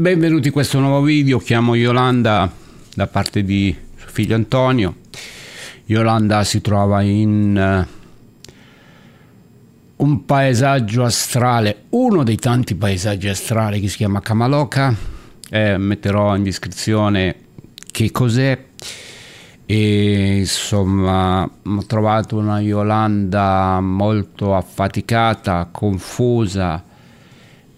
Benvenuti in questo nuovo video, chiamo Yolanda da parte di suo figlio Antonio. Yolanda si trova in eh, un paesaggio astrale, uno dei tanti paesaggi astrali che si chiama Kamaloka. Eh, metterò in descrizione che cos'è. E insomma, ho trovato una Yolanda molto affaticata, confusa.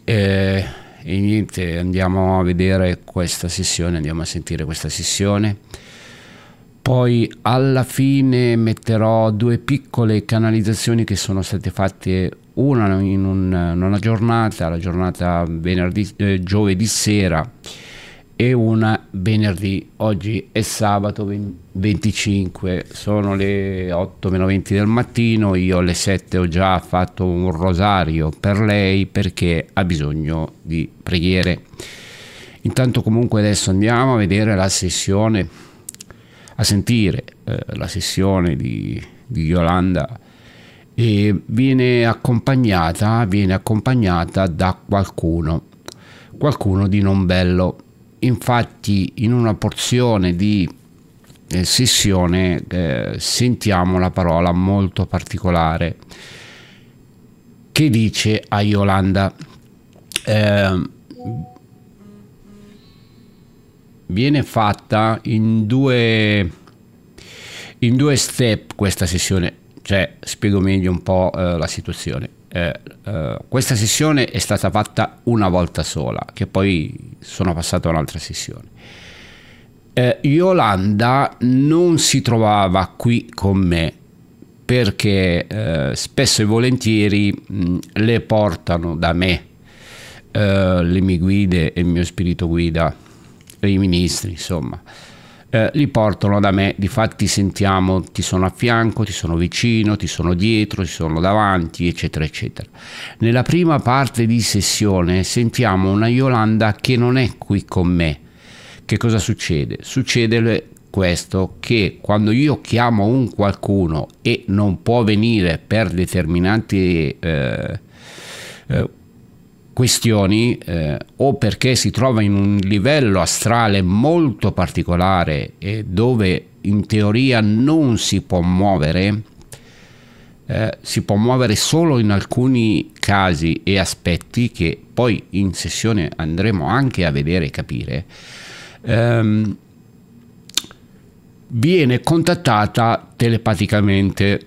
Eh, e niente, andiamo a vedere questa sessione, andiamo a sentire questa sessione. Poi alla fine metterò due piccole canalizzazioni che sono state fatte una in, un, una giornata, la giornata venerdì, eh, giovedì sera e una venerdì. Oggi è sabato 25, sono le 8-20 del mattino, io alle 7 ho già fatto un rosario per lei perché ha bisogno di preghiere. Intanto comunque adesso andiamo a vedere la sessione, a sentire eh, la sessione di, di Yolanda. E viene accompagnata, viene accompagnata da qualcuno, qualcuno di non bello infatti in una porzione di eh, sessione eh, sentiamo la parola molto particolare che dice a Yolanda eh, viene fatta in due in due step questa sessione cioè spiego meglio un po' eh, la situazione eh, eh, questa sessione è stata fatta una volta sola, che poi sono passato a un'altra sessione. Eh, Yolanda non si trovava qui con me perché eh, spesso e volentieri mh, le portano da me eh, le mie guide e il mio spirito guida, i ministri, insomma eh, li portano da me, Difatti, sentiamo, ti sono a fianco, ti sono vicino, ti sono dietro, ti sono davanti, eccetera, eccetera. Nella prima parte di sessione sentiamo una Yolanda che non è qui con me. Che cosa succede? Succede questo che quando io chiamo un qualcuno e non può venire per determinati eh, eh, questioni eh, o perché si trova in un livello astrale molto particolare e dove in teoria non si può muovere, eh, si può muovere solo in alcuni casi e aspetti che poi in sessione andremo anche a vedere e capire, ehm, viene contattata telepaticamente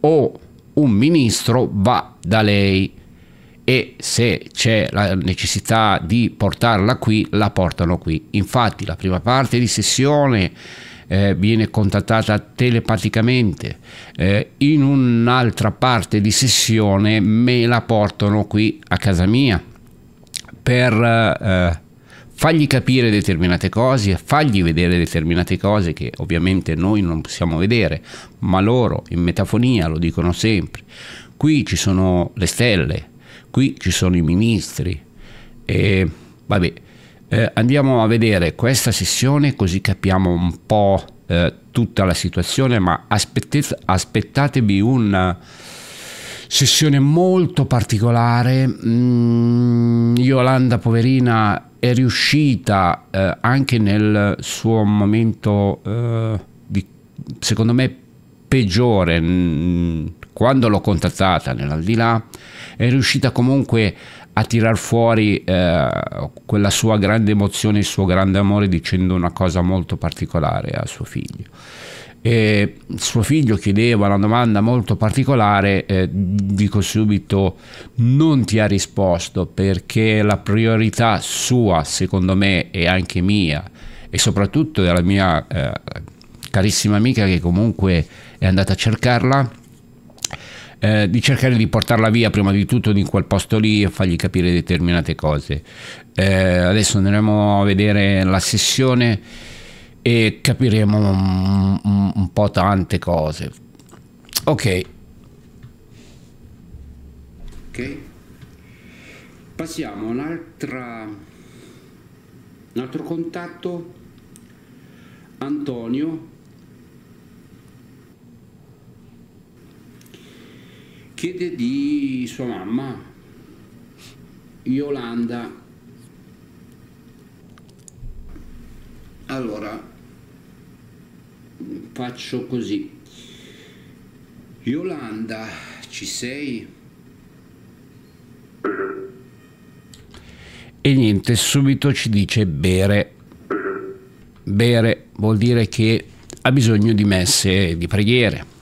o un ministro va da lei e se c'è la necessità di portarla qui, la portano qui. Infatti la prima parte di sessione eh, viene contattata telepaticamente, eh, in un'altra parte di sessione me la portano qui a casa mia per... Eh, fargli capire determinate cose, fargli vedere determinate cose che ovviamente noi non possiamo vedere, ma loro in metafonia lo dicono sempre. Qui ci sono le stelle, qui ci sono i ministri. E, vabbè, eh, andiamo a vedere questa sessione così capiamo un po' eh, tutta la situazione, ma aspettate, aspettatevi una sessione molto particolare. Mm, Yolanda, poverina, è riuscita eh, anche nel suo momento, eh, di, secondo me, peggiore. Mm, quando l'ho contattata nell'aldilà, è riuscita comunque a tirar fuori eh, quella sua grande emozione, il suo grande amore dicendo una cosa molto particolare a suo figlio. E suo figlio chiedeva una domanda molto particolare, eh, dico subito non ti ha risposto perché la priorità sua, secondo me e anche mia, e soprattutto della mia eh, carissima amica che comunque è andata a cercarla, eh, di cercare di portarla via prima di tutto di quel posto lì e fargli capire determinate cose. Eh, adesso andremo a vedere la sessione e capiremo un, un, un po' tante cose. Ok. Ok. Passiamo a un altro contatto. Antonio chiede di sua mamma, Yolanda. Allora, faccio così. Yolanda, ci sei? E niente, subito ci dice bere. Bere vuol dire che ha bisogno di messe, di preghiere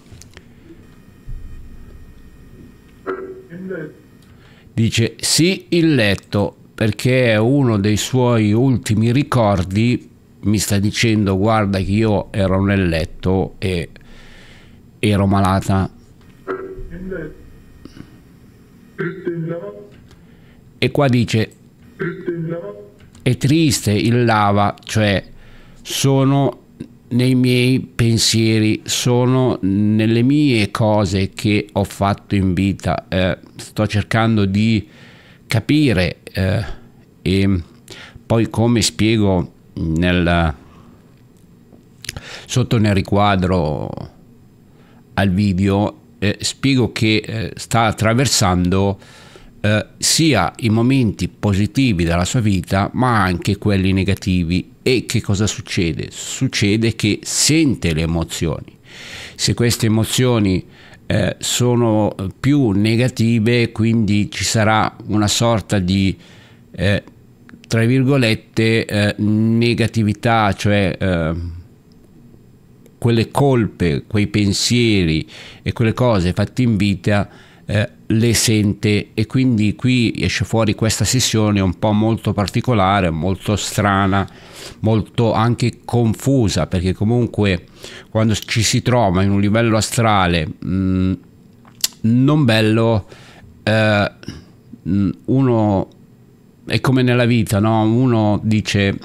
Dice sì il letto perché è uno dei suoi ultimi ricordi, mi sta dicendo guarda che io ero nel letto e ero malata. E qua dice è triste il lava, cioè sono nei miei pensieri, sono nelle mie cose che ho fatto in vita. Eh, sto cercando di capire eh, e poi come spiego nel, sotto nel riquadro al video, eh, spiego che eh, sta attraversando eh, sia i momenti positivi della sua vita ma anche quelli negativi e che cosa succede? Succede che sente le emozioni. Se queste emozioni eh, sono più negative quindi ci sarà una sorta di eh, tra virgolette eh, negatività, cioè eh, quelle colpe, quei pensieri e quelle cose fatte in vita eh, le sente e quindi qui esce fuori questa sessione un po' molto particolare, molto strana, molto anche confusa perché comunque quando ci si trova in un livello astrale mh, mm, non bello eh, mm, uno è come nella vita, no? uno dice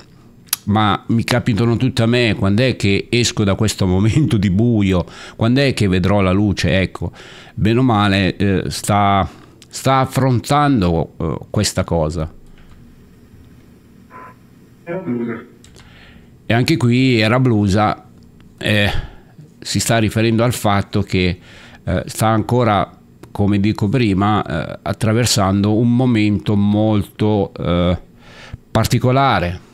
ma mi capitano tutte a me, quando è che esco da questo momento di buio, quando è che vedrò la luce, ecco, bene o male eh, sta, sta, affrontando eh, questa cosa. E anche qui era blusa, eh, si sta riferendo al fatto che eh, sta ancora, come dico prima, eh, attraversando un momento molto eh, particolare.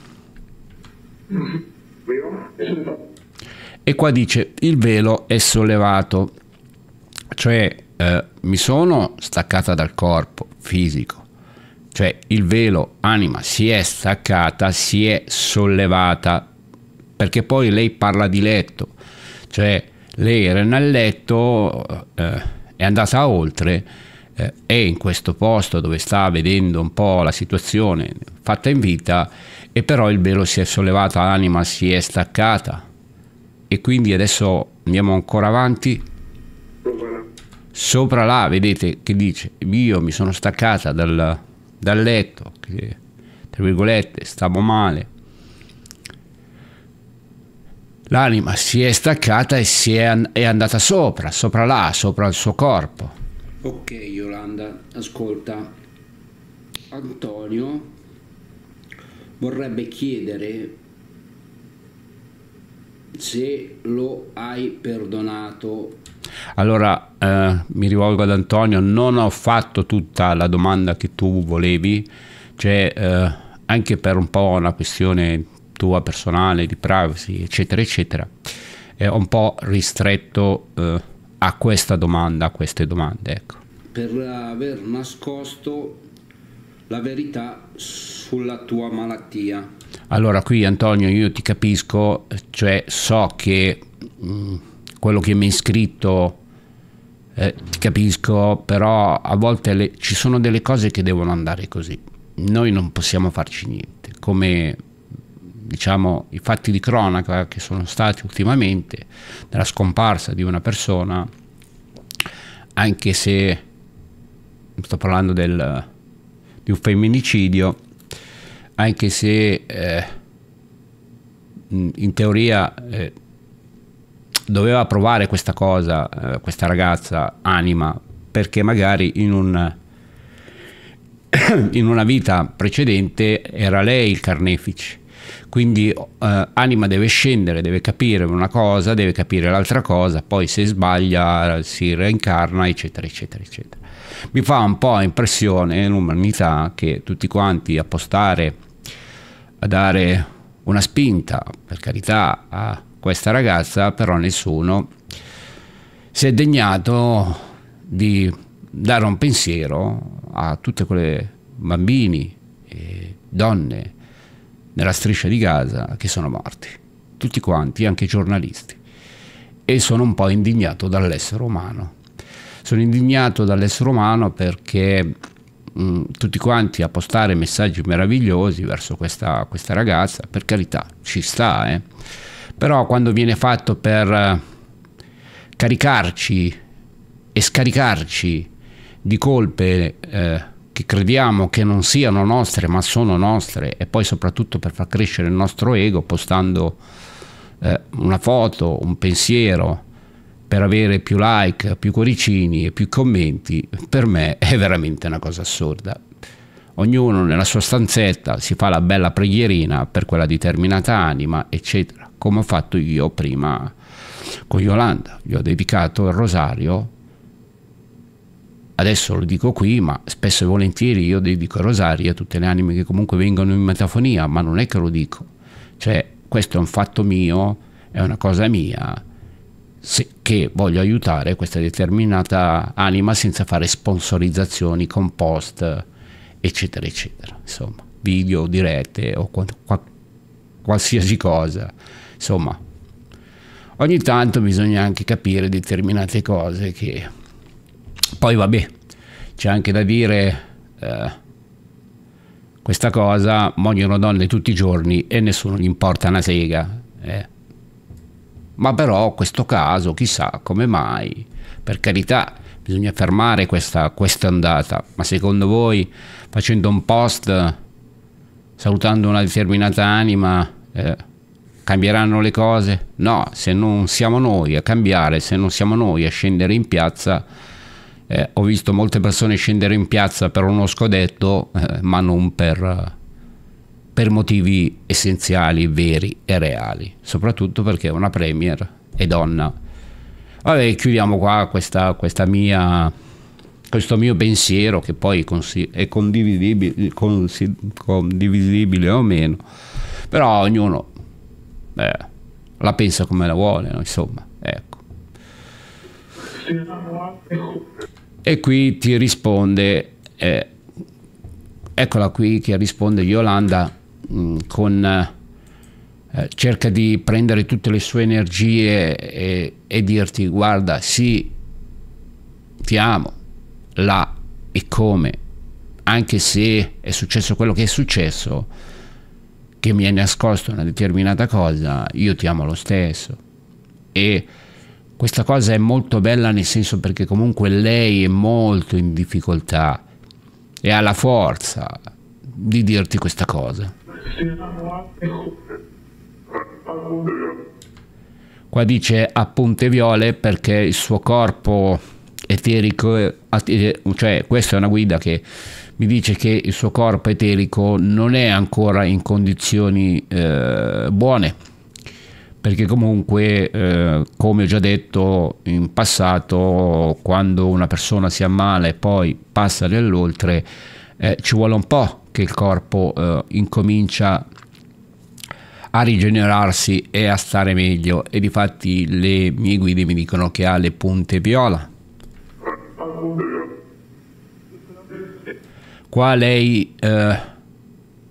E qua dice il velo è sollevato. Cioè eh, mi sono staccata dal corpo fisico, cioè il velo anima si è staccata, si è sollevata, perché poi lei parla di letto, cioè lei era nel letto, eh, è andata oltre, eh, è in questo posto dove sta vedendo un po' la situazione fatta in vita e però il velo si è sollevato, l'anima si è staccata e quindi adesso andiamo ancora avanti sopra là vedete che dice io mi sono staccata dal, dal letto che tra virgolette stavo male l'anima si è staccata e si è, è, andata sopra sopra là sopra il suo corpo ok Yolanda ascolta Antonio vorrebbe chiedere se lo hai perdonato allora eh, mi rivolgo ad Antonio, non ho fatto tutta la domanda che tu volevi, cioè eh, anche per un po' una questione tua personale, di privacy, eccetera, eccetera, è un po' ristretto eh, a questa domanda, a queste domande. Ecco. Per aver nascosto la verità sulla tua malattia. Allora qui Antonio io ti capisco, cioè so che... Mh, mm, quello che mi hai scritto eh, ti capisco, però a volte le, ci sono delle cose che devono andare così. Noi non possiamo farci niente, come diciamo i fatti di cronaca che sono stati ultimamente della scomparsa di una persona, anche se sto parlando del, di un femminicidio, anche se eh, in teoria eh, doveva provare questa cosa, eh, questa ragazza, anima, perché magari in, un, in una vita precedente era lei il carnefice. Quindi eh, anima deve scendere, deve capire una cosa, deve capire l'altra cosa, poi se sbaglia si reincarna, eccetera, eccetera, eccetera. Mi fa un po' impressione l'umanità che tutti quanti a postare, a dare una spinta, per carità, a questa ragazza, però nessuno si è degnato di dare un pensiero a tutte quelle bambini e donne nella striscia di Gaza che sono morti, tutti quanti, anche i giornalisti. E sono un po' indignato dall'essere umano. Sono indignato dall'essere umano perché mh, mm, tutti quanti a postare messaggi meravigliosi verso questa, questa ragazza, per carità, ci sta, eh però quando viene fatto per eh, caricarci e scaricarci di colpe eh, che crediamo che non siano nostre ma sono nostre e poi soprattutto per far crescere il nostro ego postando eh, una foto, un pensiero per avere più like, più cuoricini e più commenti, per me è veramente una cosa assurda. Ognuno nella sua stanzetta si fa la bella preghierina per quella determinata anima, eccetera come ho fatto io prima con Yolanda. Gli ho dedicato il rosario. Adesso lo dico qui, ma spesso e volentieri io dedico il rosario a tutte le anime che comunque vengono in metafonia, ma non è che lo dico. Cioè, questo è un fatto mio, è una cosa mia, se, che voglio aiutare questa determinata anima senza fare sponsorizzazioni con post, eccetera, eccetera. Insomma, video, dirette o qualsiasi cosa. Insomma, ogni tanto bisogna anche capire determinate cose che... Poi vabbè, c'è anche da dire... Eh, questa cosa muoiono donne tutti i giorni e nessuno gli importa una sega. Eh. Ma però questo caso, chissà come mai, per carità, bisogna fermare questa, questa andata. Ma secondo voi, facendo un post, salutando una determinata anima, eh, cambieranno le cose? No, se non siamo noi a cambiare, se non siamo noi a scendere in piazza, eh, ho visto molte persone scendere in piazza per uno scodetto, eh, ma non per, per motivi essenziali, veri e reali, soprattutto perché una Premier è donna. Vabbè, chiudiamo qua questa, questa mia, questo mio pensiero che poi è condividibile, condividibile o meno, però ognuno eh, la pensa come la vuole, no? insomma, ecco. E qui ti risponde, eh, eccola qui che risponde Yolanda mh, mm, con eh, cerca di prendere tutte le sue energie e, e dirti guarda sì, ti amo, là e come, anche se è successo quello che è successo, che mi hai nascosto una determinata cosa, io ti amo lo stesso. E questa cosa è molto bella nel senso perché comunque lei è molto in difficoltà e ha la forza di dirti questa cosa. Qua dice a punte viole perché il suo corpo eterico, eh, eh, cioè questa è una guida che mi dice che il suo corpo eterico non è ancora in condizioni eh, buone, perché comunque, eh, come ho già detto in passato, quando una persona si ammala e poi passa nell'oltre, eh, ci vuole un po' che il corpo eh, incomincia a rigenerarsi e a stare meglio e difatti le mie guide mi dicono che ha le punte viola. Qua lei eh,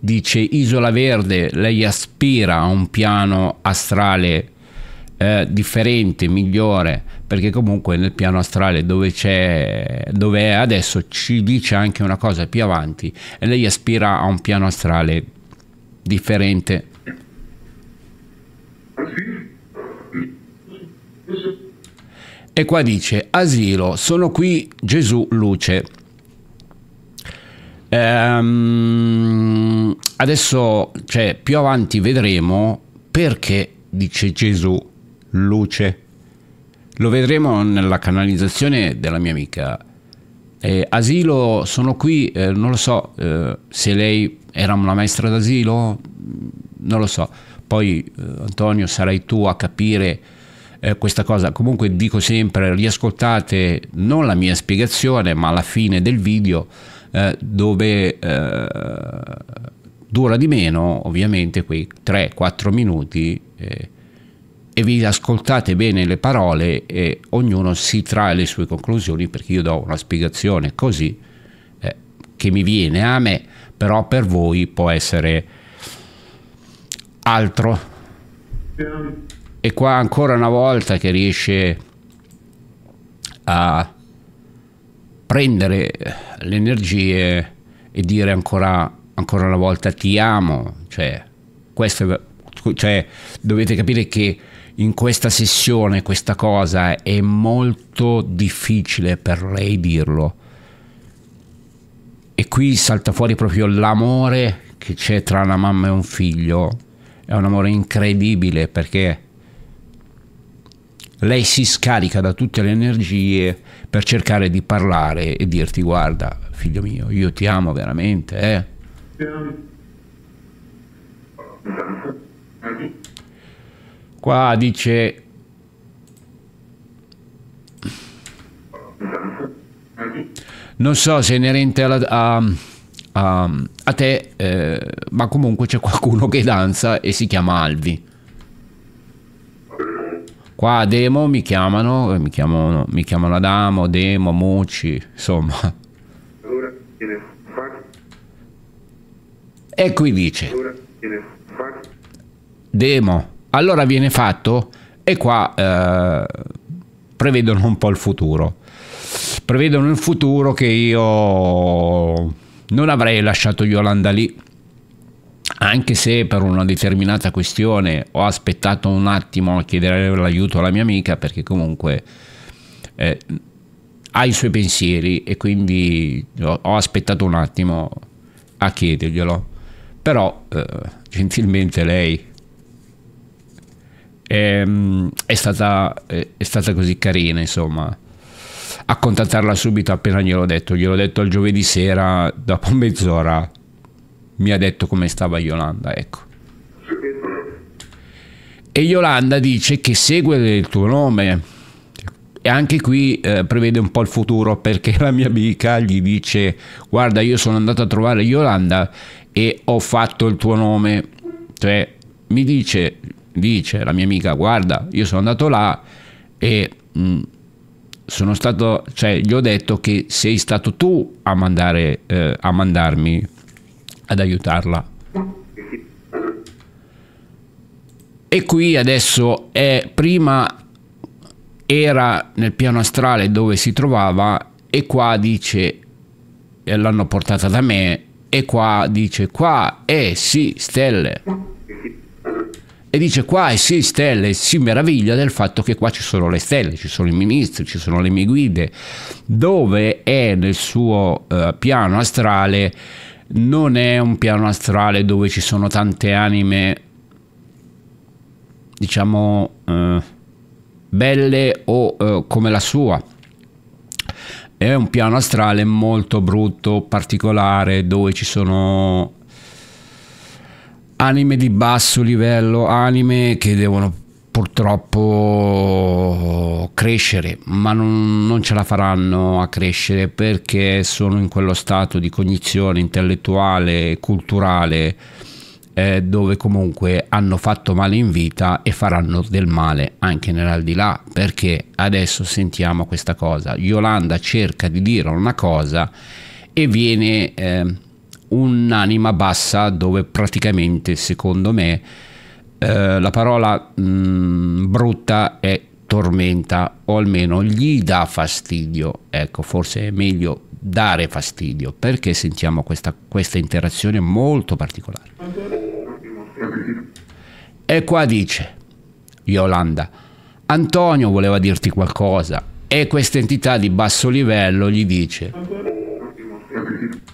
dice Isola Verde, lei aspira a un piano astrale eh, differente, migliore, perché comunque nel piano astrale dove c'è, dove è adesso, ci dice anche una cosa più avanti e lei aspira a un piano astrale differente. E qua dice, asilo, sono qui Gesù luce. Ehm, adesso, cioè, più avanti vedremo perché dice Gesù luce. Lo vedremo nella canalizzazione della mia amica. Eh, asilo, sono qui, eh, non lo so eh, se lei era una maestra d'asilo, mm, non lo so. Poi eh, Antonio sarai tu a capire eh, questa cosa. Comunque dico sempre, riascoltate non la mia spiegazione, ma la fine del video eh, dove eh, dura di meno ovviamente quei 3-4 minuti eh, e vi ascoltate bene le parole e ognuno si trae le sue conclusioni perché io do una spiegazione così eh, che mi viene a me, però per voi può essere altro. E qua ancora una volta che riesce a prendere eh, le energie e dire ancora, ancora una volta ti amo, cioè, questo, cioè, dovete capire che in questa sessione questa cosa è molto difficile per lei dirlo. E qui salta fuori proprio l'amore che c'è tra una mamma e un figlio. È un amore incredibile perché lei si scarica da tutte le energie per cercare di parlare e dirti guarda figlio mio io ti amo veramente eh? qua dice non so se è inerente a, a, a, te eh, ma comunque c'è qualcuno che danza e si chiama Alvi Qua a Demo mi chiamano, eh, mi chiamano, mi chiamano Adamo, Demo, Mucci, insomma. Allora, e qui dice Demo, allora viene fatto e qua eh, prevedono un po' il futuro. Prevedono il futuro che io non avrei lasciato Yolanda lì anche se per una determinata questione ho aspettato un attimo a chiedere l'aiuto alla mia amica perché comunque eh, ha i suoi pensieri e quindi ho, aspettato un attimo a chiederglielo però eh, gentilmente lei è, ehm, è, stata, eh, è stata così carina insomma a contattarla subito appena gliel'ho detto gliel'ho detto il giovedì sera dopo mezz'ora mi ha detto come stava Yolanda, ecco. E Yolanda dice che segue il tuo nome. E anche qui eh, prevede un po' il futuro perché la mia amica gli dice guarda io sono andato a trovare Yolanda e ho fatto il tuo nome. Cioè mi dice, dice la mia amica guarda io sono andato là e mh, mm, sono stato, cioè gli ho detto che sei stato tu a, mandare, eh, a mandarmi ad aiutarla. E qui adesso è prima era nel piano astrale dove si trovava e qua dice eh, l'hanno portata da me e qua dice qua e eh, sì stelle e dice qua e eh, sì stelle si meraviglia del fatto che qua ci sono le stelle ci sono i ministri ci sono le mie guide dove è nel suo eh, piano astrale non è un piano astrale dove ci sono tante anime diciamo eh, belle o eh, come la sua è un piano astrale molto brutto particolare dove ci sono anime di basso livello anime che devono purtroppo crescere, ma non, non, ce la faranno a crescere perché sono in quello stato di cognizione intellettuale e culturale eh, dove comunque hanno fatto male in vita e faranno del male anche nell'aldilà, perché adesso sentiamo questa cosa. Yolanda cerca di dire una cosa e viene eh, un'anima bassa dove praticamente, secondo me, eh, la parola mh, mm, brutta è tormenta o almeno gli dà fastidio. Ecco, forse è meglio dare fastidio perché sentiamo questa, questa interazione molto particolare. E qua dice Yolanda, Antonio voleva dirti qualcosa e questa entità di basso livello gli dice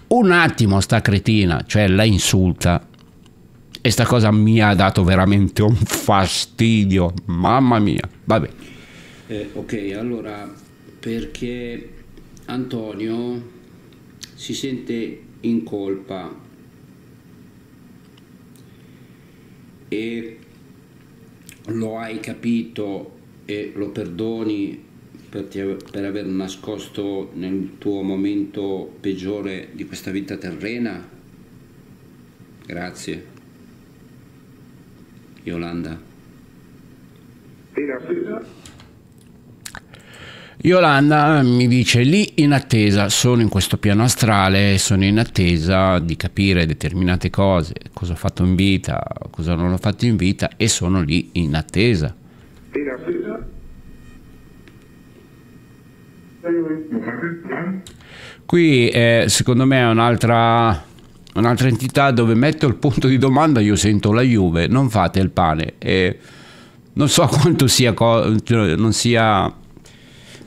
un attimo sta cretina, cioè la insulta e sta cosa mi ha dato veramente un fastidio, mamma mia. Vabbè. Eh, ok, allora perché Antonio si sente in colpa e lo hai capito e lo perdoni per, ti, per aver nascosto nel tuo momento peggiore di questa vita terrena? Grazie. Yolanda. Yolanda eh, mi dice lì in attesa, sono in questo piano astrale, sono in attesa di capire determinate cose, cosa ho fatto in vita, cosa non ho fatto in vita e sono lì in attesa. In attesa. Qui eh, secondo me è un'altra un'altra entità dove metto il punto di domanda io sento la Juve, non fate il pane. E non so quanto sia, cioè, non sia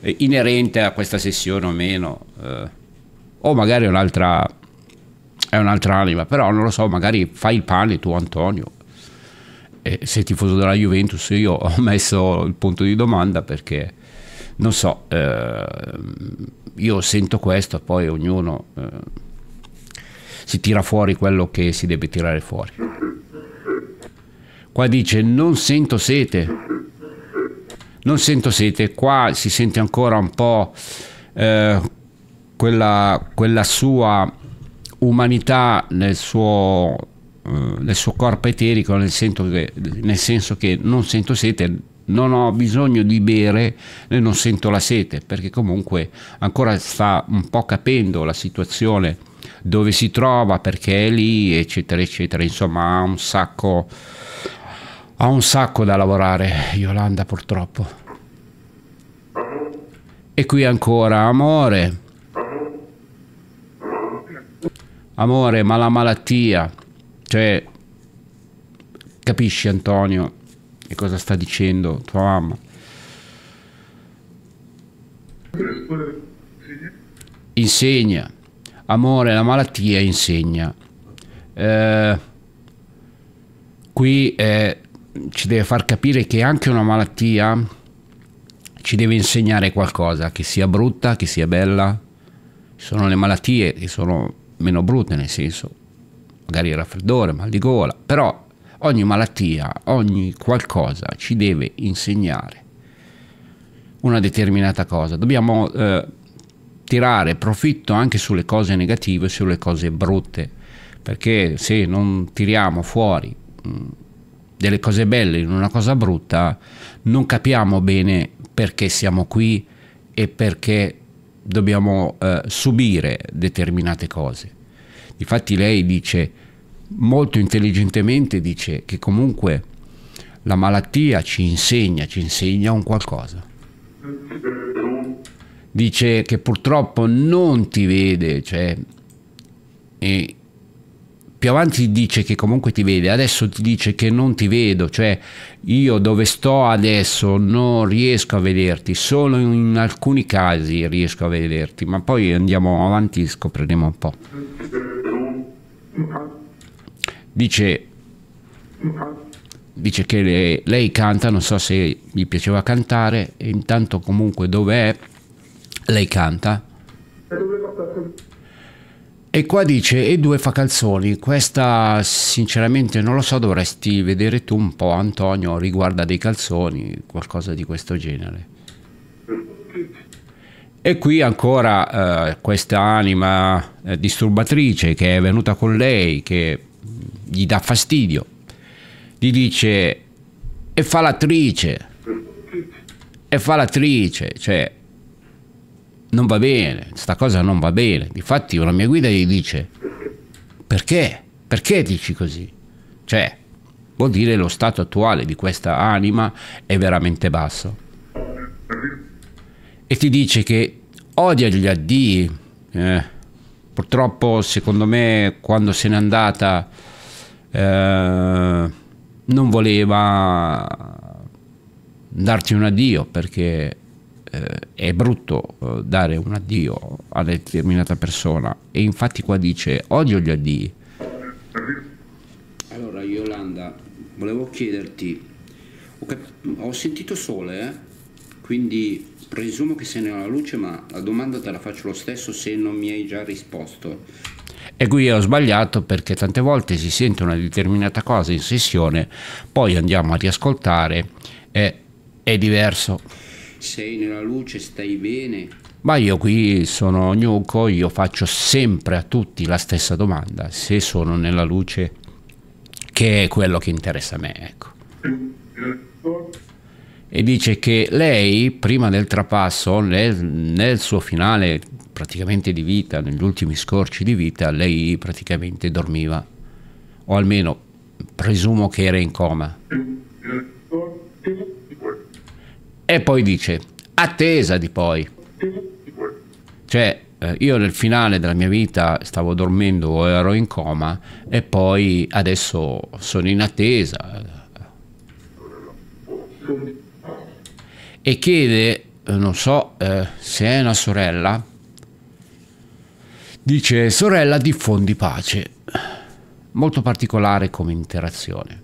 eh, inerente a questa sessione o meno, eh, o magari è un'altra, è un'altra anima, però non lo so, magari fai il pane tu Antonio. E sei tifoso della Juventus, io ho messo il punto di domanda perché non so, eh, io sento questo, poi ognuno... Eh, si tira fuori quello che si deve tirare fuori. Qua dice non sento sete, non sento sete, qua si sente ancora un po' eh, quella, quella, sua umanità nel suo, eh, nel suo corpo eterico, nel senso, che, nel senso che non sento sete, non ho bisogno di bere e non sento la sete, perché comunque ancora sta un po' capendo la situazione dove si trova, perché è lì, eccetera, eccetera. Insomma, ha un sacco, ha un sacco da lavorare Yolanda purtroppo. E qui ancora, amore. Amore, ma la malattia, cioè, capisci Antonio che cosa sta dicendo tua mamma? Insegna amore, la malattia insegna. Eh, qui eh, ci deve far capire che anche una malattia ci deve insegnare qualcosa, che sia brutta, che sia bella. Ci sono le malattie che sono meno brutte, nel senso, magari il raffreddore, mal di gola, però ogni malattia, ogni qualcosa ci deve insegnare una determinata cosa. Dobbiamo eh, tirare profitto anche sulle cose negative, sulle cose brutte, perché se non tiriamo fuori mm, delle cose belle in una cosa brutta, non capiamo bene perché siamo qui e perché dobbiamo eh, subire determinate cose. Infatti lei dice molto intelligentemente dice che comunque la malattia ci insegna, ci insegna un qualcosa dice che purtroppo non ti vede, cioè, e più avanti dice che comunque ti vede, adesso ti dice che non ti vedo, cioè io dove sto adesso non riesco a vederti, solo in alcuni casi riesco a vederti, ma poi andiamo avanti e scopriremo un po'. Dice, dice che le, lei canta, non so se gli piaceva cantare, intanto comunque dov'è lei canta. E qua dice, e due fa calzoni, questa sinceramente non lo so, dovresti vedere tu un po' Antonio riguarda dei calzoni, qualcosa di questo genere. E qui ancora eh, questa anima eh, disturbatrice che è venuta con lei, che gli dà fastidio, gli dice, e fa l'attrice, e fa l'attrice, cioè non va bene, sta cosa non va bene. Difatti una mia guida gli dice, perché? Perché dici così? Cioè, vuol dire lo stato attuale di questa anima è veramente basso. E ti dice che odia gli addii. Eh, purtroppo, secondo me, quando se n'è andata, eh, non voleva darti un addio perché eh, è brutto eh, dare un addio a una determinata persona e infatti qua dice odio gli addii. Allora Yolanda, volevo chiederti, ho, ho sentito sole, eh? quindi presumo che se ne è la luce, ma la domanda te la faccio lo stesso se non mi hai già risposto. E qui ho sbagliato perché tante volte si sente una determinata cosa in sessione, poi andiamo a riascoltare e è diverso sei nella luce, stai bene? Ma io qui sono gnucco, io faccio sempre a tutti la stessa domanda, se sono nella luce, che è quello che interessa a me, ecco. E dice che lei, prima del trapasso, nel, nel suo finale praticamente di vita, negli ultimi scorci di vita, lei praticamente dormiva, o almeno presumo che era in coma. E poi dice, attesa di poi. Cioè, eh, io nel finale della mia vita stavo dormendo o ero in coma e poi adesso sono in attesa. E chiede, eh, non so eh, se è una sorella, dice sorella diffondi pace. Molto particolare come interazione.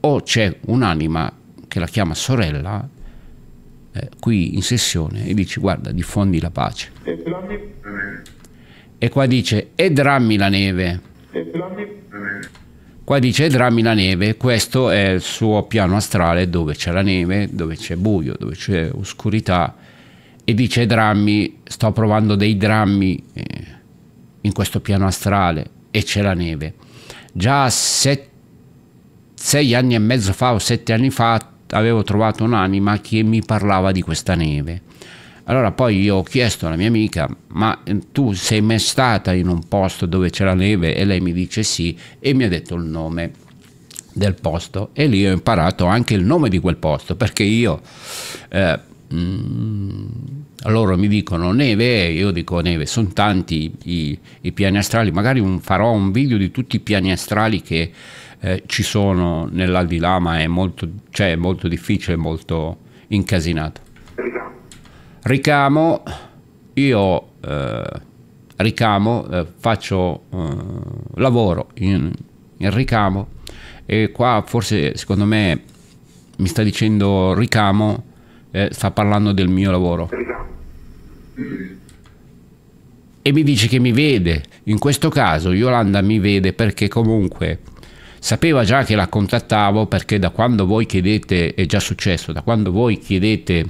O c'è un'anima che la chiama sorella eh, qui in sessione e dici guarda diffondi la pace. E qua dice e drammi la neve. Qua dice e drammi la neve, questo è il suo piano astrale dove c'è la neve, dove c'è buio, dove c'è oscurità e dice drammi, sto provando dei drammi eh, in questo piano astrale e c'è la neve. Già set, sei anni e mezzo fa o sette anni fa avevo trovato un'anima che mi parlava di questa neve. Allora poi io ho chiesto alla mia amica, ma ehm, tu sei mai stata in un posto dove c'è la neve? E lei mi dice sì e mi ha detto il nome del posto e lì ho imparato anche il nome di quel posto perché io... Eh, mm, loro mi dicono neve, io dico neve, sono tanti i, i piani astrali, magari un, farò un video di tutti i piani astrali che eh, ci sono nell'aldilà, ma è molto, cioè, è molto difficile, molto incasinato. Ricamo, io eh, ricamo, eh, faccio eh, lavoro in, in ricamo e qua forse secondo me mi sta dicendo ricamo, eh, sta parlando del mio lavoro. E mi dice che mi vede, in questo caso Yolanda mi vede perché comunque sapeva già che la contattavo perché da quando voi chiedete, è già successo, da quando voi chiedete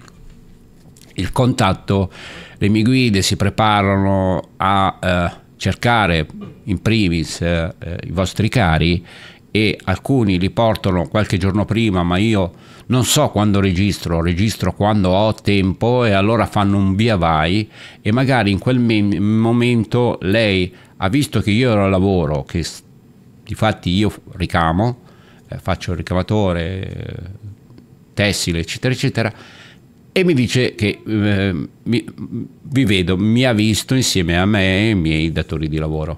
il contatto, le mie guide si preparano a eh, cercare in primis eh, eh, i vostri cari e alcuni li portano qualche giorno prima, ma io non so quando registro, registro quando ho tempo e allora fanno un via vai e magari in quel me- momento lei ha visto che io ero al lavoro, che Difatti io ricamo, eh, faccio il ricamatore, eh, tessile, eccetera, eccetera, e mi dice che eh, mi, vi vedo, mi ha visto insieme a me e i miei datori di lavoro.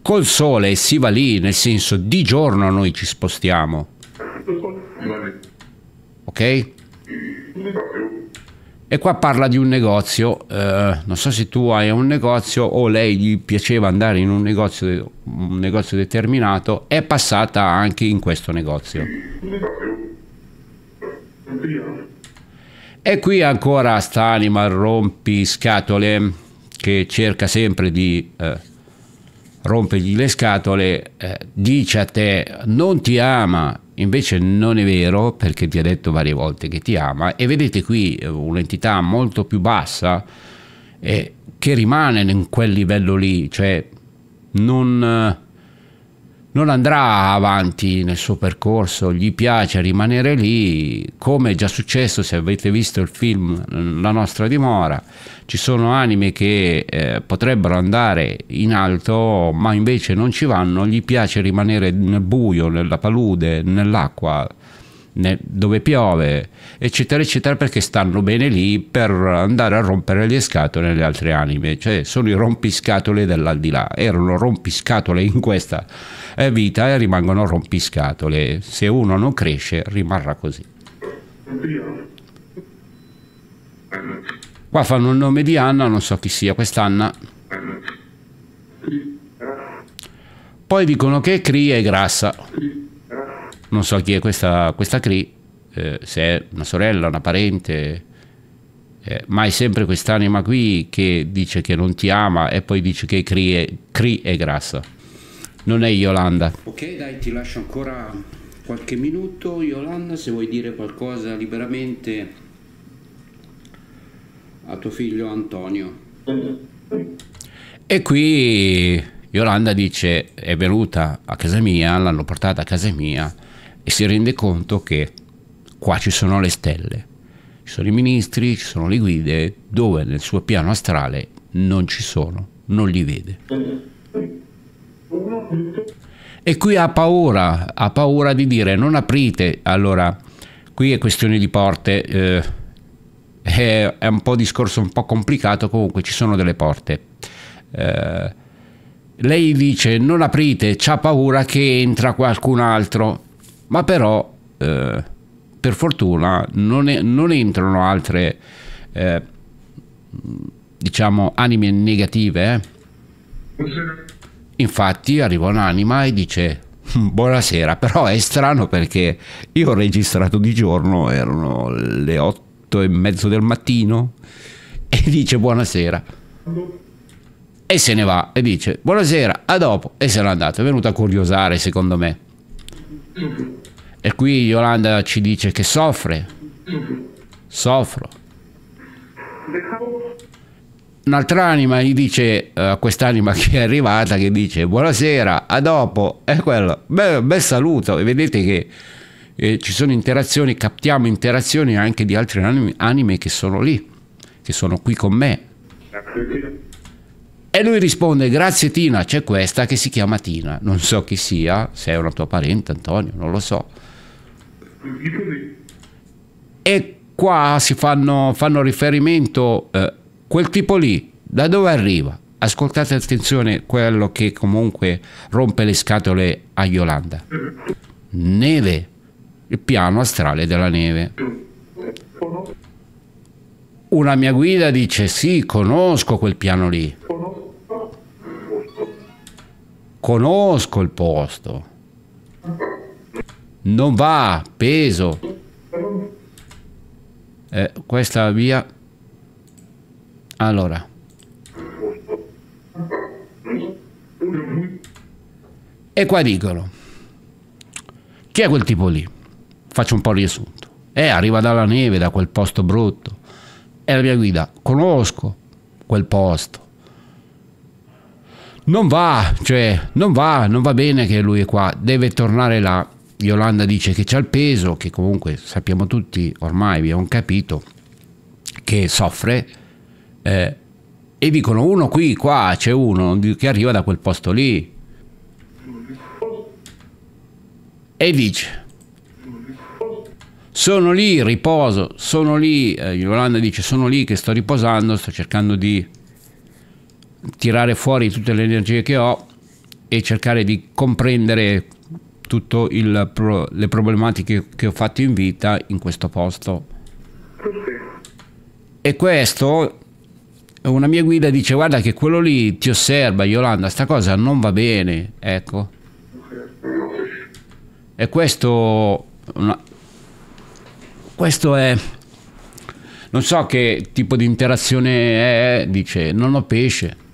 Col sole si va lì, nel senso di giorno noi ci spostiamo. Ok? E qua parla di un negozio, eh, non so se tu hai un negozio o lei gli piaceva andare in un negozio, un negozio determinato, è passata anche in questo negozio. E qui ancora sta anima rompiscatole che cerca sempre di eh, rompergli le scatole, eh, dice a te non ti ama Invece non è vero perché ti ha detto varie volte che ti ama e vedete qui eh, un'entità molto più bassa eh, che rimane in quel livello lì, cioè non eh, non andrà avanti nel suo percorso, gli piace rimanere lì, come è già successo se avete visto il film La nostra dimora, ci sono anime che eh, potrebbero andare in alto ma invece non ci vanno, gli piace rimanere nel buio, nella palude, nell'acqua, nel, dove piove eccetera, eccetera, perché stanno bene lì per andare a rompere le scatole alle altre anime, cioè sono i rompiscatole dell'aldilà, erano rompiscatole in questa eh, vita e rimangono rompiscatole, se uno non cresce rimarrà così. Qua fanno il nome di Anna, non so chi sia quest'Anna. Poi dicono che Cree è grassa. Non so chi è questa, questa Cree eh, se è una sorella, una parente, eh, ma è sempre quest'anima qui che dice che non ti ama e poi dice che Cri è, Cri è grassa. Non è Yolanda. Ok, dai, ti lascio ancora qualche minuto. Yolanda, se vuoi dire qualcosa liberamente a tuo figlio Antonio. E qui Yolanda dice, è venuta a casa mia, l'hanno portata a casa mia e si rende conto che qua ci sono le stelle, ci sono i ministri, ci sono le guide, dove nel suo piano astrale non ci sono, non li vede. E qui ha paura, ha paura di dire non aprite, allora qui è questione di porte, eh, è, è, un po' discorso un po' complicato, comunque ci sono delle porte. Eh, lei dice non aprite, c'ha paura che entra qualcun altro, ma però... Eh, per fortuna non, è, non entrano altre eh, diciamo anime negative eh. infatti arriva un'anima e dice hm, buonasera però è strano perché io ho registrato di giorno erano le otto e mezzo del mattino e dice buonasera e se ne va e dice buonasera a dopo e se n'è andato è venuta a curiosare secondo me e qui Yolanda ci dice che soffre. Soffro. Un'altra anima gli dice eh, a uh, quest'anima che è arrivata che dice buonasera, a dopo, è quello, bel, bel saluto e vedete che eh, ci sono interazioni, captiamo interazioni anche di altre anime, anime che sono lì, che sono qui con me. E lui risponde: Grazie Tina, c'è questa che si chiama Tina. Non so chi sia, se è una tua parente, Antonio, non lo so. E qua si fanno, fanno riferimento, eh, quel tipo lì, da dove arriva? Ascoltate attenzione quello che comunque rompe le scatole a Yolanda. Neve, il piano astrale della neve. Una mia guida dice sì, conosco quel piano lì. Conosco il posto. Non va, peso. Eh, questa la via. Allora. E qua dicono. Chi è quel tipo lì? Faccio un po' il riassunto. Eh, arriva dalla neve, da quel posto brutto. È la mia guida. Conosco quel posto non va, cioè non va, non va bene che lui è qua, deve tornare là. Yolanda dice che c'è il peso, che comunque sappiamo tutti, ormai abbiamo capito, che soffre. Eh, e dicono uno qui, qua c'è uno che arriva da quel posto lì. E dice, sono lì, riposo, sono lì, eh, Yolanda dice, sono lì che sto riposando, sto cercando di tirare fuori tutte le energie che ho e cercare di comprendere tutte pro, le problematiche che ho fatto in vita in questo posto. E questo, una mia guida dice guarda che quello lì ti osserva Yolanda, sta cosa non va bene, ecco. E questo, una, questo è, non so che tipo di interazione è, dice non ho pesce.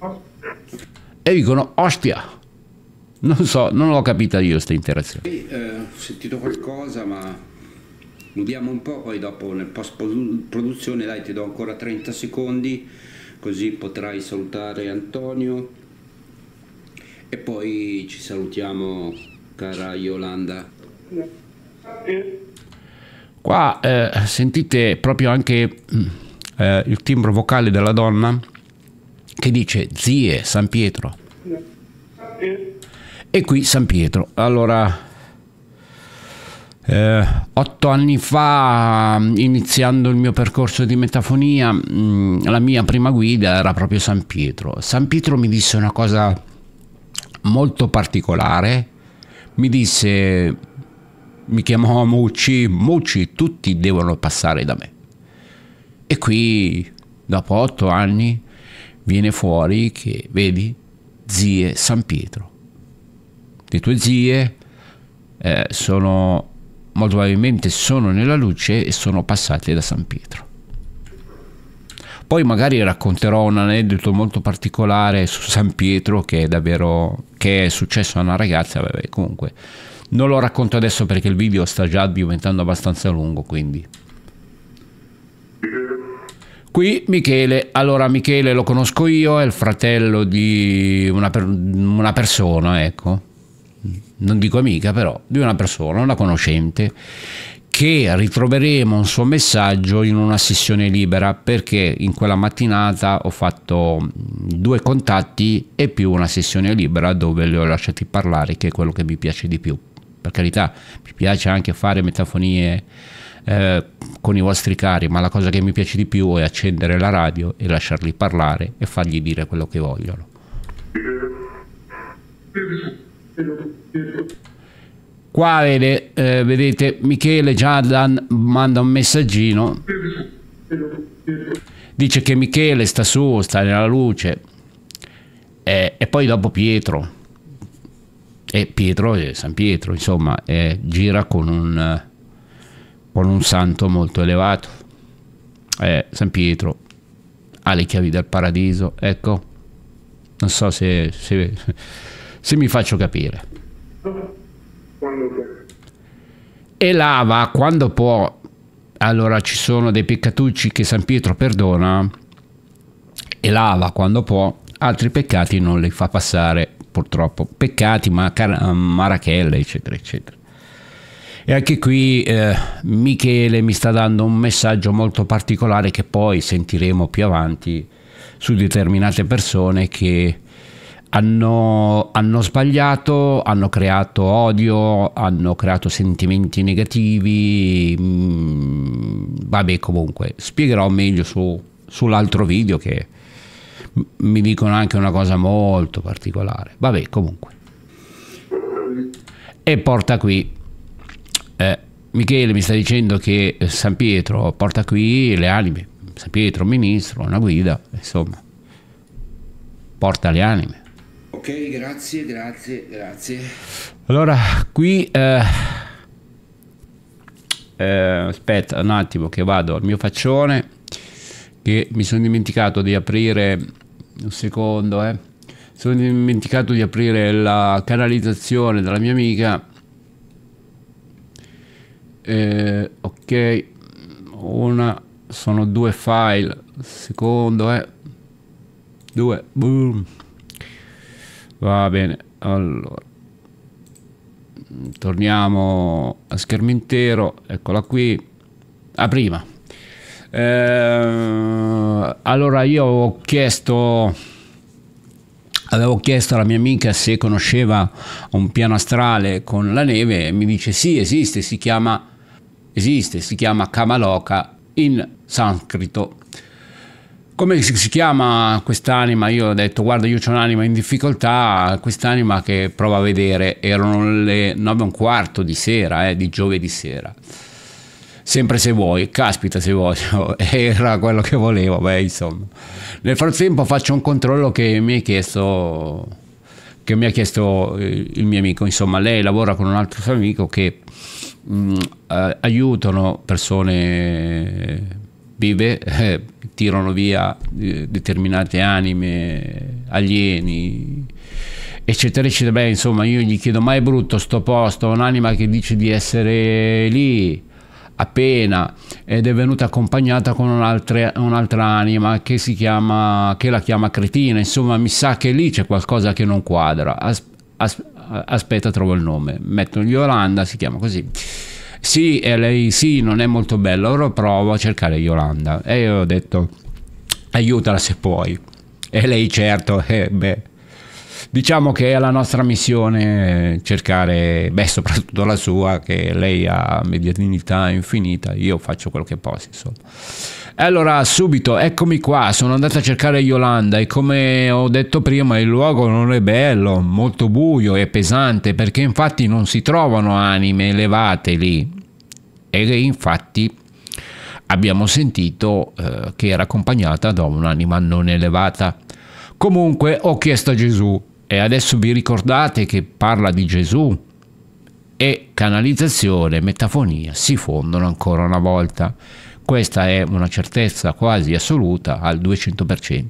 E dicono ostia. Non so, non l'ho capita io questa interazione. Sì, eh, ho sentito qualcosa, ma andiamo un po', poi dopo nel post produzione, dai, ti do ancora 30 secondi, così potrai salutare Antonio e poi ci salutiamo, cara Yolanda. Qua eh, sentite proprio anche mm, eh, il timbro vocale della donna che dice zie San Pietro. E qui San Pietro. Allora, eh, otto anni fa, iniziando il mio percorso di metafonia, mh, mm, la mia prima guida era proprio San Pietro. San Pietro mi disse una cosa molto particolare. Mi disse, mi chiamò Mucci, Mucci, tutti devono passare da me. E qui, dopo otto anni, viene fuori che, vedi, zie San Pietro le tue zie eh, sono molto probabilmente sono nella luce e sono passate da San Pietro. Poi magari racconterò un aneddoto molto particolare su San Pietro che è davvero che è successo a una ragazza, vabbè, comunque non lo racconto adesso perché il video sta già diventando abbastanza lungo, quindi Qui Michele, allora Michele lo conosco io, è il fratello di una, per... una persona, ecco non dico amica però, di una persona, una conoscente, che ritroveremo un suo messaggio in una sessione libera perché in quella mattinata ho fatto mm, due contatti e più una sessione libera dove le ho lasciati parlare, che è quello che mi piace di più. Per carità, mi piace anche fare metafonie eh, con i vostri cari, ma la cosa che mi piace di più è accendere la radio e lasciarli parlare e fargli dire quello che vogliono. Eh, quale eh, vedete Michele Giardan manda un messaggino dice che Michele sta su sta nella luce eh, e poi dopo Pietro e Pietro è eh, San Pietro insomma eh, gira con un eh, con un santo molto elevato eh, San Pietro ha le chiavi del paradiso ecco non so se, se se mi faccio capire. Quando può. E lava quando può. Allora ci sono dei peccatucci che San Pietro perdona e lava quando può, altri peccati non li fa passare purtroppo. Peccati, macar- marachelle, eccetera, eccetera. E anche qui eh, Michele mi sta dando un messaggio molto particolare che poi sentiremo più avanti su determinate persone che hanno, hanno, sbagliato, hanno creato odio, hanno creato sentimenti negativi. Mm, vabbè, comunque, spiegherò meglio su, sull'altro video che mi dicono anche una cosa molto particolare. Vabbè, comunque. E porta qui. Eh, Michele mi sta dicendo che San Pietro porta qui le anime. San Pietro, ministro, una guida, insomma, porta le anime. Ok, grazie, grazie, grazie. Allora, qui... Eh, eh, aspetta un attimo che vado al mio faccione, che mi sono dimenticato di aprire... Un secondo, eh. Sono dimenticato di aprire la canalizzazione della mia amica. Eh, ok, una sono due file. Secondo, eh. Due. Boom. Va bene, allora. Torniamo a schermo intero, eccola qui. A ah, prima. Eh, allora io ho chiesto avevo chiesto alla mia amica se conosceva un piano astrale con la neve e mi dice sì esiste si chiama esiste si chiama Kamaloka in sanscrito come si chiama quest'anima? Io ho detto, guarda, io ho un'anima in difficoltà, quest'anima che prova a vedere, erano le nove e un quarto di sera, eh, di giovedì sera. Sempre se vuoi, caspita se vuoi, era quello che volevo, beh insomma. Nel frattempo faccio un controllo che mi ha chiesto, che mi ha chiesto eh, il mio amico, insomma lei lavora con un altro suo amico che mh, mm, eh, aiutano persone vive, eh, tirano via eh, determinate anime, alieni, eccetera, eccetera. Beh, insomma, io gli chiedo, ma è brutto sto posto, un'anima che dice di essere lì appena ed è venuta accompagnata con un'altra, un'altra anima che, si chiama, che la chiama cretina, insomma mi sa che lì c'è qualcosa che non quadra. As, as, aspetta, trovo il nome. Metto gli si chiama così sì, e lei sì, non è molto bello, ora provo a cercare Yolanda. E io ho detto, aiutala se puoi. E lei certo, eh, beh, diciamo che è la nostra missione eh, cercare, beh, soprattutto la sua, che lei ha mediatinità infinita, io faccio quello che posso, insomma. Allora, subito, eccomi qua, sono andata a cercare Yolanda e come ho detto prima il luogo non è bello, molto buio e pesante perché infatti non si trovano anime elevate lì. E infatti abbiamo sentito eh, che era accompagnata da un'anima non elevata. Comunque ho chiesto a Gesù e adesso vi ricordate che parla di Gesù e canalizzazione e metafonia si fondono ancora una volta. Questa è una certezza quasi assoluta al 200%.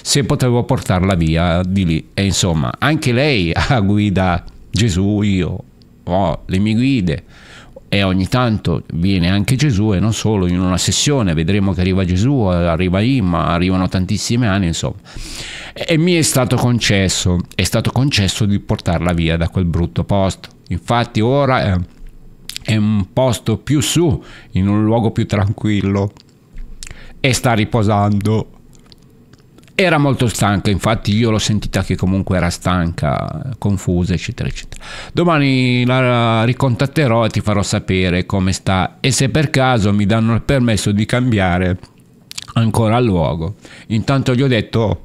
Se potevo portarla via di lì, e insomma, anche lei ha guida Gesù, io ho le mie guide e ogni tanto viene anche Gesù e non solo in una sessione vedremo che arriva Gesù, arriva Imma, arrivano tantissime anni, insomma e mi è stato concesso è stato concesso di portarla via da quel brutto posto infatti ora eh, è un posto più su, in un luogo più tranquillo e sta riposando. Era molto stanca, infatti io l'ho sentita che comunque era stanca, confusa, eccetera, eccetera. Domani la ricontatterò e ti farò sapere come sta e se per caso mi danno il permesso di cambiare ancora al luogo. Intanto gli ho detto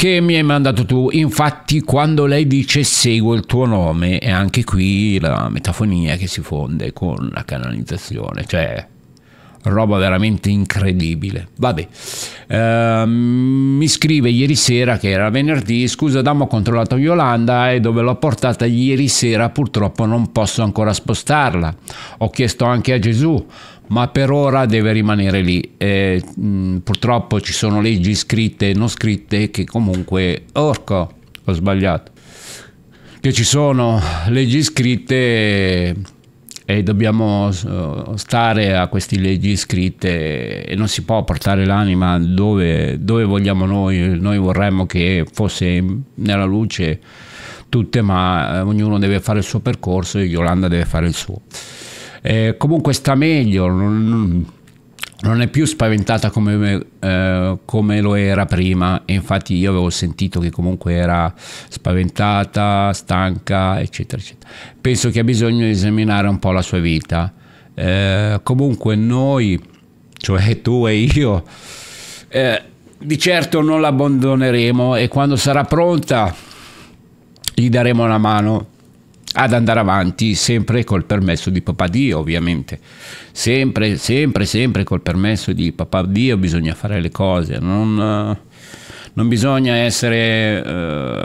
che mi hai mandato tu. Infatti, quando lei dice seguo il tuo nome, è anche qui la metafonia che si fonde con la canalizzazione, cioè roba veramente incredibile. Vabbè, uh, mi scrive ieri sera che era venerdì, scusa dammo controllato Yolanda e dove l'ho portata ieri sera purtroppo non posso ancora spostarla. Ho chiesto anche a Gesù, ma per ora deve rimanere lì. E, mh, mm, purtroppo ci sono leggi scritte e non scritte che comunque... Orco, ho sbagliato. Che ci sono leggi scritte e dobbiamo eh, stare a queste leggi scritte e non si può portare l'anima dove, dove vogliamo noi, noi vorremmo che fosse nella luce tutte, ma eh, ognuno deve fare il suo percorso e Yolanda deve fare il suo. Eh, comunque sta meglio. Non, non è più spaventata come, eh, come, lo era prima e infatti io avevo sentito che comunque era spaventata, stanca, eccetera, eccetera. Penso che ha bisogno di esaminare un po' la sua vita. Eh, comunque noi, cioè tu e io, eh, di certo non l'abbandoneremo e quando sarà pronta gli daremo una mano ad andare avanti sempre col permesso di papà Dio ovviamente sempre sempre sempre col permesso di papà Dio bisogna fare le cose non, eh, non bisogna essere eh,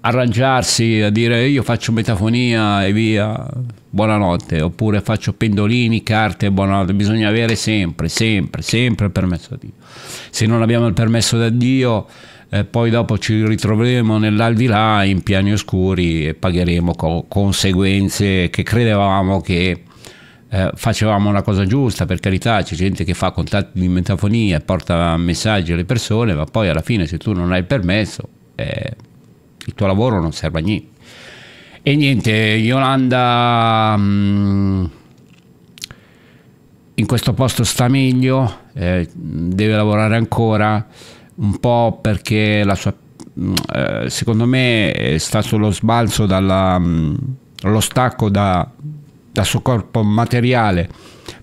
arrangiarsi a dire io faccio metafonia e via buonanotte oppure faccio pendolini carte e buonanotte bisogna avere sempre sempre sempre il permesso di Dio se non abbiamo il permesso da Dio eh, poi dopo ci ritroveremo nell'aldilà in piani oscuri e pagheremo co conseguenze che credevamo che eh, facevamo una cosa giusta, per carità, c'è gente che fa contatti di metafonia e porta messaggi alle persone, ma poi alla fine se tu non hai il permesso eh, il tuo lavoro non serve a niente. E niente, Yolanda... Mh, mm, in questo posto sta meglio, eh, deve lavorare ancora, un po' perché la sua, mm, eh, secondo me è stato lo sbalzo dallo mm, stacco da, dal suo corpo materiale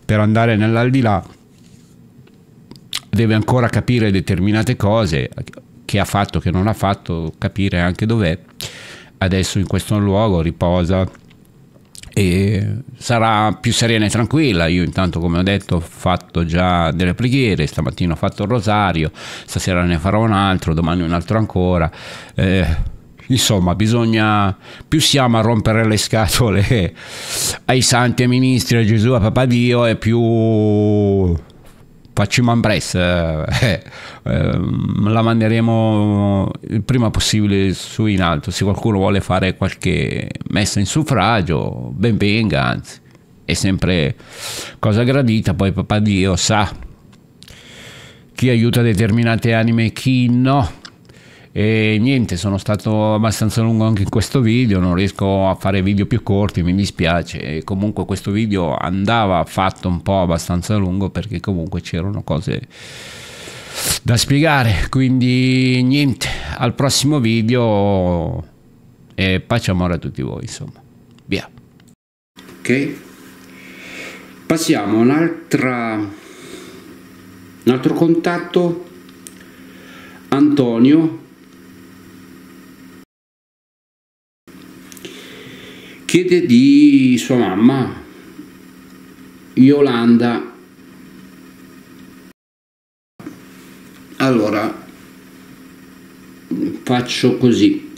per andare nell'aldilà deve ancora capire determinate cose che ha fatto, che non ha fatto, capire anche dov'è. Adesso in questo luogo riposa, e sarà più serena e tranquilla. Io intanto, come ho detto, ho fatto già delle preghiere, stamattina ho fatto il rosario, stasera ne farò un altro, domani un altro ancora. Eh, insomma, bisogna più siamo a rompere le scatole ai santi, ai ministri, a Gesù, a Papa Dio, e più facciamo un press, eh, eh, ehm, la manderemo il prima possibile su in alto. Se qualcuno vuole fare qualche messa in suffragio, ben venga, anzi, è sempre cosa gradita. Poi papà Dio sa chi aiuta determinate anime e chi no e niente sono stato abbastanza lungo anche in questo video non riesco a fare video più corti mi dispiace e comunque questo video andava fatto un po' abbastanza lungo perché comunque c'erano cose da spiegare quindi niente al prossimo video e pace amore a tutti voi insomma via ok passiamo un'altra un altro contatto Antonio chiede di sua mamma Yolanda allora faccio così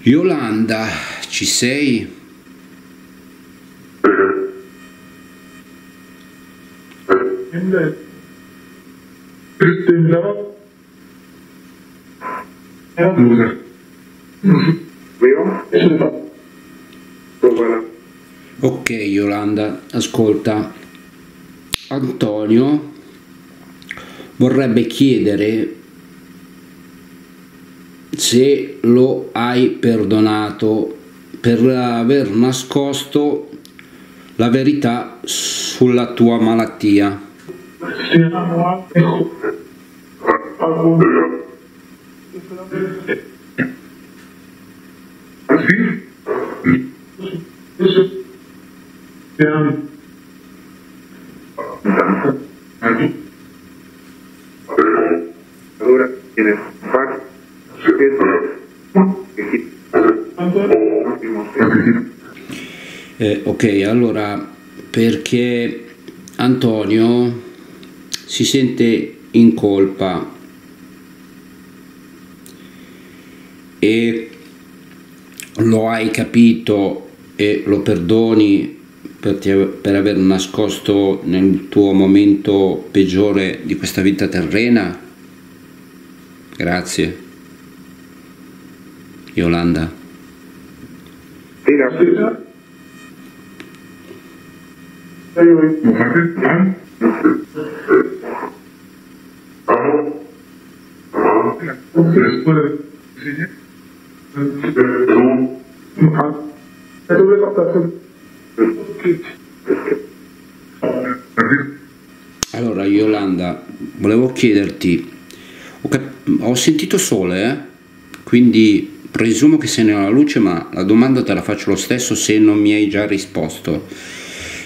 Yolanda ci sei? No. No. No. Ok Yolanda, ascolta, Antonio vorrebbe chiedere se lo hai perdonato per aver nascosto la verità sulla tua malattia. Sì. Um, allora, che Eh, ok, allora perché Antonio si sente in colpa e lo hai capito e lo perdoni per, ti, per aver nascosto nel tuo momento peggiore di questa vita terrena? Grazie. Yolanda. Grazie. Allora Yolanda, volevo chiederti, ho, cap- ho sentito sole, eh? quindi presumo che sei nella luce, ma la domanda te la faccio lo stesso se non mi hai già risposto.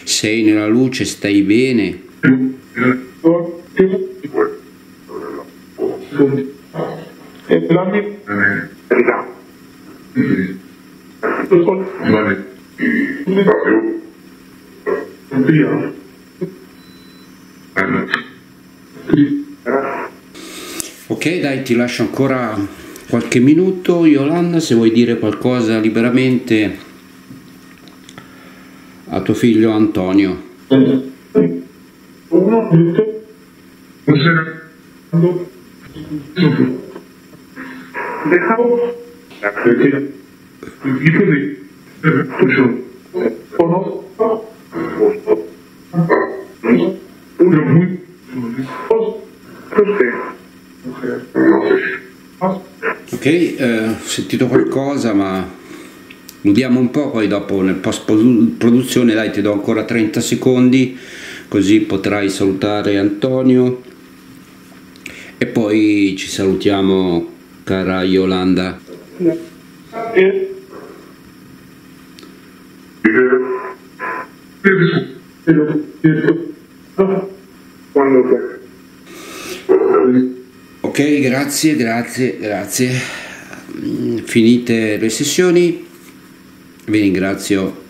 Sei nella luce, stai bene? Vale non è Via. Ok, dai, ti lascio ancora qualche minuto. Yolanda, se vuoi dire qualcosa liberamente a tuo figlio Antonio. Dejado. Ok, eh, sentito qualcosa ma ludiamo un po', poi dopo nel post produzione dai ti do ancora 30 secondi così potrai salutare Antonio e poi ci salutiamo cara Yolanda. No. Ok, grazie, grazie, grazie. Mm, finite le sessioni, vi ringrazio